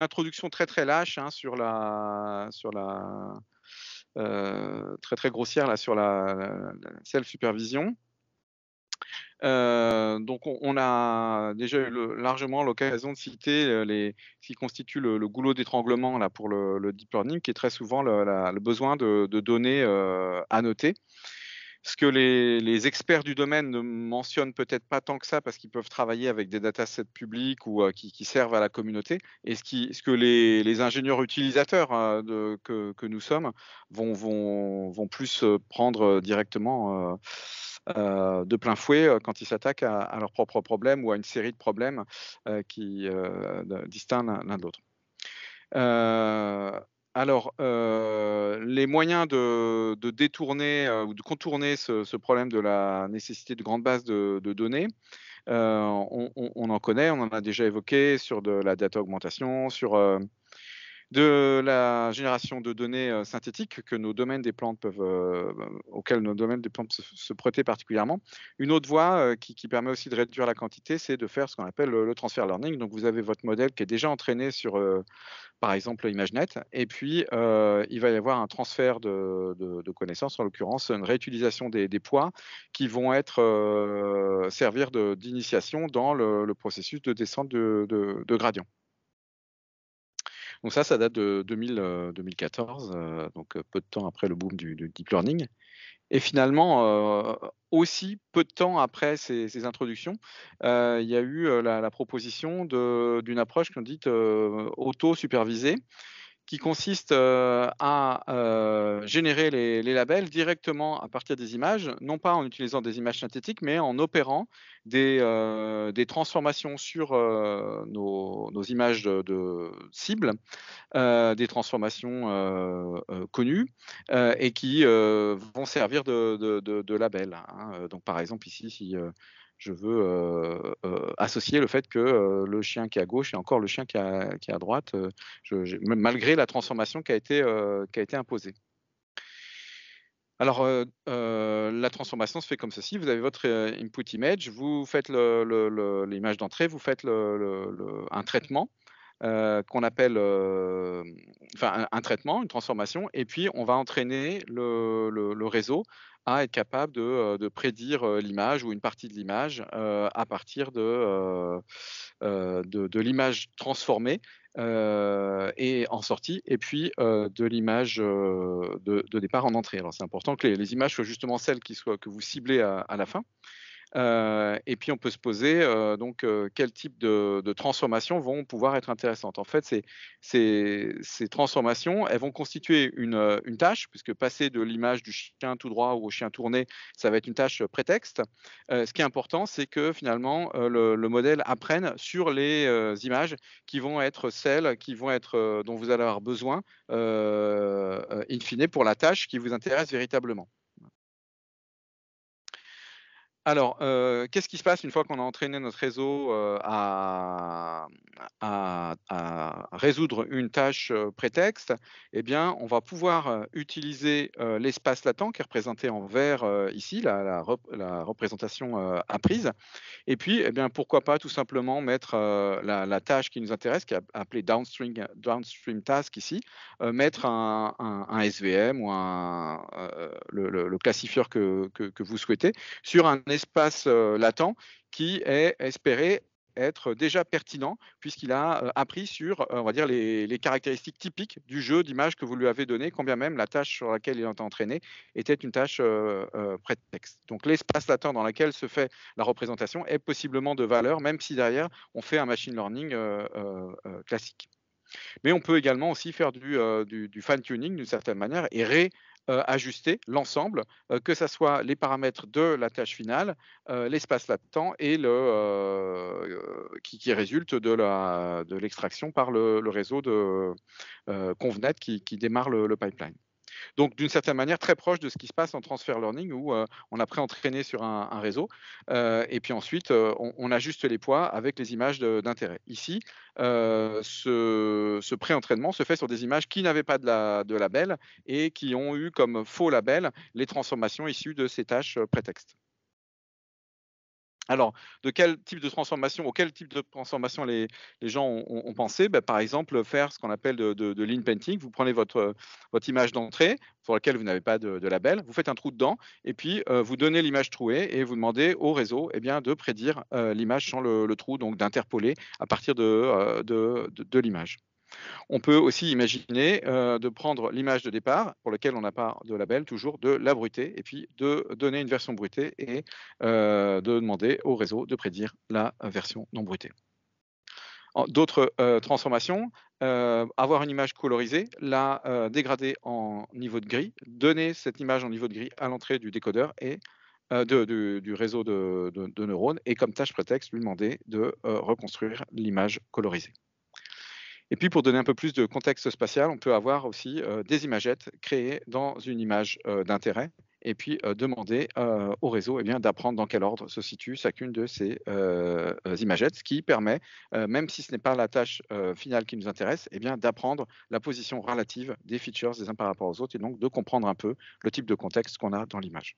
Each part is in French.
introduction très très lâche hein, sur la euh, très très grossière sur la, self supervision. Euh, donc on, a déjà eu largement l'occasion de citer euh, les, ce qui constitue le, goulot d'étranglement pour le, deep learning, qui est très souvent le, besoin de, données annotées. Ce que les, experts du domaine ne mentionnent peut-être pas tant que ça parce qu'ils peuvent travailler avec des datasets publics ou euh, qui, servent à la communauté. Et ce, qui, ce que les, ingénieurs utilisateurs hein, que, nous sommes vont, plus euh, prendre euh, directement de plein fouet quand ils s'attaquent à, à, leurs propres problèmes ou à une série de problèmes qui distinguent l'un de l'autre alors, euh, les moyens de, détourner euh, ou de contourner ce, problème de la nécessité de grandes bases de, données, euh, on, on, en connaît, on en a déjà évoqué sur de la data augmentation, sur de la génération de données euh, synthétiques que nos domaines des plantes peuvent, euh, nos domaines des plantes se, prêter particulièrement. Une autre voie euh, qui, permet aussi de réduire la quantité, c'est de faire ce qu'on appelle le, transfert transfer learning. Donc vous avez votre modèle qui est déjà entraîné sur, par exemple, ImageNet, et puis il va y avoir un transfert de, connaissances, en l'occurrence une réutilisation des, poids qui vont être servir d'initiation dans le, processus de descente de, de gradient. Donc ça, ça date de 2014, euh, euh, donc euh, peu de temps après le boom du, deep learning. Et finalement, aussi peu de temps après ces, introductions, il y a eu la, proposition d'une approche qu'on dit auto-supervisée, qui consiste euh, à euh, générer les, labels directement à partir des images, non pas en utilisant des images synthétiques, mais en opérant des, euh, des transformations sur nos, images de, cibles, cible, des transformations connues et qui vont servir de, de, labels. Hein. Donc par exemple ici, si je veux euh, euh, associer le fait que euh, le chien qui est à gauche et encore le chien qui est à, droite, malgré la transformation qui a été, imposée. Alors, la transformation se fait comme ceci. Vous avez votre input image, vous faites l'image d'entrée, vous faites un traitement. qu'on appelle un, traitement, une transformation, et puis on va entraîner le réseau est capable de, prédire l'image ou une partie de l'image à partir de, l'image transformée et en sortie, et puis de l'image de, départ en entrée. Alors c'est important que les, images soient justement celles qui soient, que vous ciblez à la fin, euh, et puis on peut se poser euh, donc euh, quel type de, transformations vont pouvoir être intéressantes. En fait, ces, transformations, elles vont constituer une, tâche, puisque passer de l'image du chien tout droit ou au chien tourné, ça va être une tâche prétexte. ce qui est important, c'est que finalement le, modèle apprenne sur les images qui vont être celles qui vont être dont vous allez avoir besoin in fine pour la tâche qui vous intéresse véritablement. Alors, euh, qu'est-ce qui se passe une fois qu'on a entraîné notre réseau euh, à, résoudre une tâche euh, prétexte Eh bien, on va pouvoir utiliser l'espace latent qui est représenté en vert ici, la, représentation apprise. Et puis, eh bien, pourquoi pas tout simplement mettre la, tâche qui nous intéresse, qui est appelée downstream, task ici, mettre un, SVM ou le, le, classifieur que, que vous souhaitez sur un espace euh, latent qui est espéré être déjà pertinent puisqu'il a euh, appris sur, euh, on va dire, les, caractéristiques typiques du jeu d'image que vous lui avez donné, combien même la tâche sur laquelle il est entraîné était une tâche prétexte. Donc l'espace latent dans lequel se fait la représentation est possiblement de valeur, même si derrière on fait un machine learning classique. Mais on peut également aussi faire du, euh, du, fine-tuning d'une certaine manière et réajuster euh, l'ensemble, euh, que ce soit les paramètres de la tâche finale, l'espace latent et le, qui, résulte de l'extraction par le, réseau de euh, qui, démarre le pipeline. Donc, d'une certaine manière, très proche de ce qui se passe en transfer learning où euh, on a pré-entraîné sur un, réseau euh, et puis ensuite euh, on, ajuste les poids avec les images d'intérêt. Ici, ce, ce pré-entraînement se fait sur des images qui n'avaient pas de, de label et qui ont eu comme faux label les transformations issues de ces tâches prétextes. Alors, de quel type de transformation, auquel quel type de transformation les, gens ont, pensé ben, Par exemple, faire ce qu'on appelle de, de, painting. Vous prenez votre, euh, image d'entrée pour laquelle vous n'avez pas de, label, vous faites un trou dedans et puis euh, vous donnez l'image trouée et vous demandez au réseau eh bien, de prédire euh, l'image sans le, trou, donc d'interpoler à partir de l'image. On peut aussi imaginer euh, de prendre l'image de départ, pour laquelle on n'a pas de label, toujours de la bruter, et puis de donner une version bruitée et euh, de demander au réseau de prédire la version non bruitée. D'autres euh, transformations, avoir une image colorisée, la dégrader en niveau de gris, donner cette image en niveau de gris à l'entrée du décodeur et du, réseau de, neurones, et comme tâche prétexte, lui demander de reconstruire l'image colorisée. Et puis, pour donner un peu plus de contexte spatial, on peut avoir aussi euh, des imagettes créées dans une image euh, d'intérêt et puis euh, demander au réseau et eh bien, d'apprendre dans quel ordre se situe chacune de ces imagettes, ce qui permet, même si ce n'est pas la tâche finale qui nous intéresse, et eh bien, d'apprendre la position relative des features des uns par rapport aux autres et donc de comprendre un peu le type de contexte qu'on a dans l'image.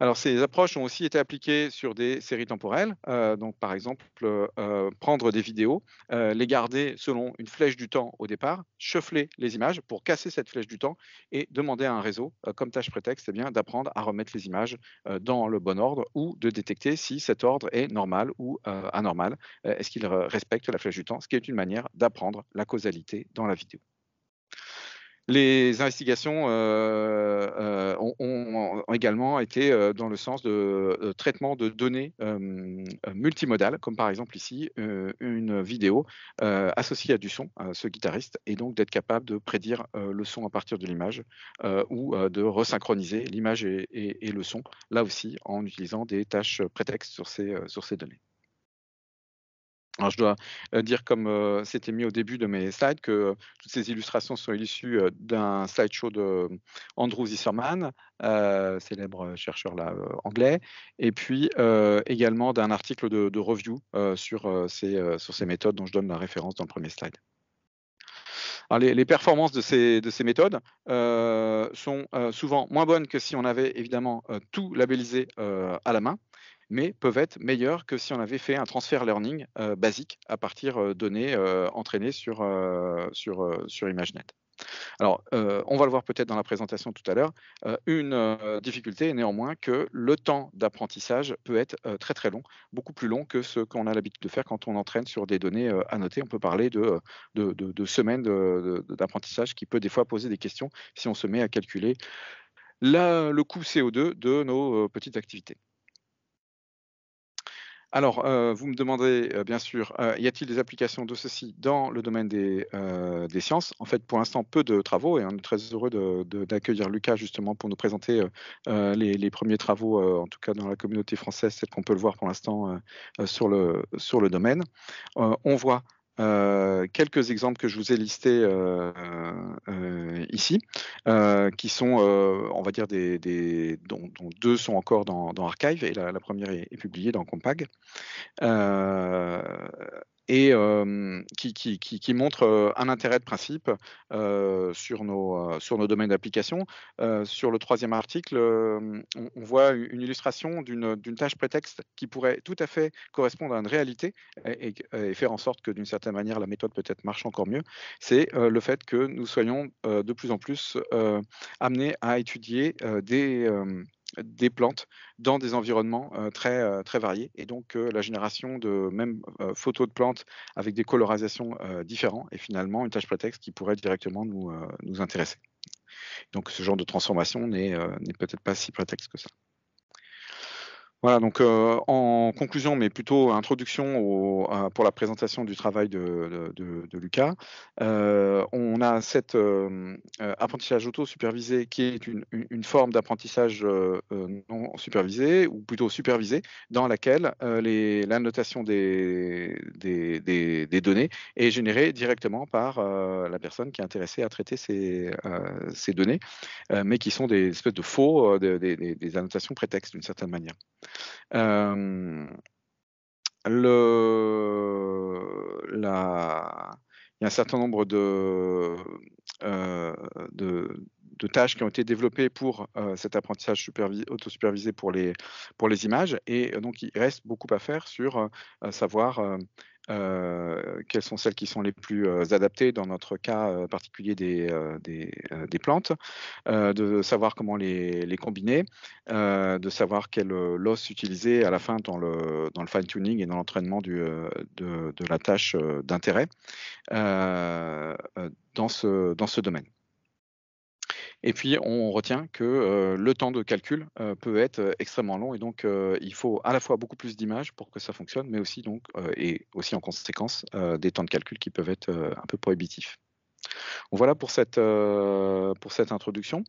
Alors, ces approches ont aussi été appliquées sur des séries temporelles. Euh, donc, par exemple, euh, euh, prendre des vidéos, les garder selon une flèche du temps au départ, chauffer les images pour casser cette flèche du temps et demander à un réseau, comme tâche prétexte, eh d'apprendre à remettre les images dans le bon ordre ou de détecter si cet ordre est normal ou anormal. Est-ce qu'il respecte la flèche du temps Ce qui est une manière d'apprendre la causalité dans la vidéo. Les investigations euh, euh, ont, également été euh, dans le sens de traitement de données multimodales, comme par exemple ici une vidéo associée à du son, à ce guitariste, et donc d'être capable de prédire le son à partir de l'image ou de resynchroniser l'image et, le son, là aussi en utilisant des tâches prétextes sur ces données. Alors, je dois euh, dire, comme euh, c'était mis au début de mes slides, que euh, toutes ces illustrations sont issues d'un slideshow de Andrew Zisserman, célèbre chercheur anglais, et puis également d'un article de, review sur, ces, sur ces méthodes dont je donne la référence dans le premier slide. Alors les, performances de ces, de ces méthodes sont souvent moins bonnes que si on avait évidemment tout labellisé à la main mais peuvent être meilleurs que si on avait fait un transfert learning euh, basique à partir de euh, données euh, entraînées sur, sur, ImageNet. Alors, on va le voir peut-être dans la présentation tout à l'heure. une difficulté est néanmoins que le temps d'apprentissage peut être très très long, beaucoup plus long que ce qu'on a l'habitude de faire quand on entraîne sur des données annotées. On peut parler de, de, semaines d'apprentissage qui peut des fois poser des questions si on se met à calculer le coût CO2 de nos petites activités. Alors, euh, vous me demandez, euh, bien sûr, euh, y a-t-il des applications de ceci dans le domaine des, sciences En fait, pour l'instant, peu de travaux, et on est très heureux d'accueillir Lucas justement pour nous présenter les, premiers travaux, en tout cas dans la communauté française, c'est qu'on peut le voir pour l'instant sur, le, sur le domaine. on voit euh, quelques exemples que je vous ai listés euh, euh, ici, qui sont, on va dire, des, dont, deux sont encore dans, Archive et la, première est, est, publiée dans Compag et qui, montre un intérêt de principe sur, nos, sur nos domaines d'application. sur le troisième article, on, voit une illustration d'une tâche prétexte qui pourrait tout à fait correspondre à une réalité et, et faire en sorte que d'une certaine manière la méthode peut-être marche encore mieux. C'est le fait que nous soyons de plus en plus amenés à étudier des des plantes dans des environnements très, très variés. Et donc, la génération de même photos de plantes avec des colorisations différentes est finalement une tâche prétexte qui pourrait directement nous, nous intéresser. Donc, ce genre de transformation n'est peut-être pas si prétexte que ça. Voilà, donc euh, en conclusion, mais plutôt introduction euh, pour la présentation du travail de, Lucas, euh, on a cet apprentissage auto-supervisé qui est une, forme d'apprentissage non supervisé, ou plutôt supervisé, dans laquelle l'annotation des, données est générée directement par la personne qui est intéressée à traiter ces données, mais qui sont des espèces de faux, des, annotations prétextes d'une certaine manière. Euh, le, la, il y a un certain nombre de, euh, de, de tâches qui ont été développées pour euh, cet apprentissage auto-supervisé pour les, pour les images. Et euh, donc, il reste beaucoup à faire sur euh, savoir quelles sont celles qui sont les plus adaptées dans notre cas particulier des, des, plantes, de savoir comment les, combiner, de savoir quel loss utiliser à la fin dans le, dans le fine-tuning et dans l'entraînement de, de la tâche d'intérêt dans, ce, dans ce domaine. Et puis, on retient que euh, le temps de calcul euh, peut être euh, extrêmement long et donc il faut à la fois beaucoup plus d'images pour que ça fonctionne, mais aussi donc et aussi en conséquence des temps de calcul qui peuvent être un peu prohibitifs. Voilà pour cette, pour cette introduction.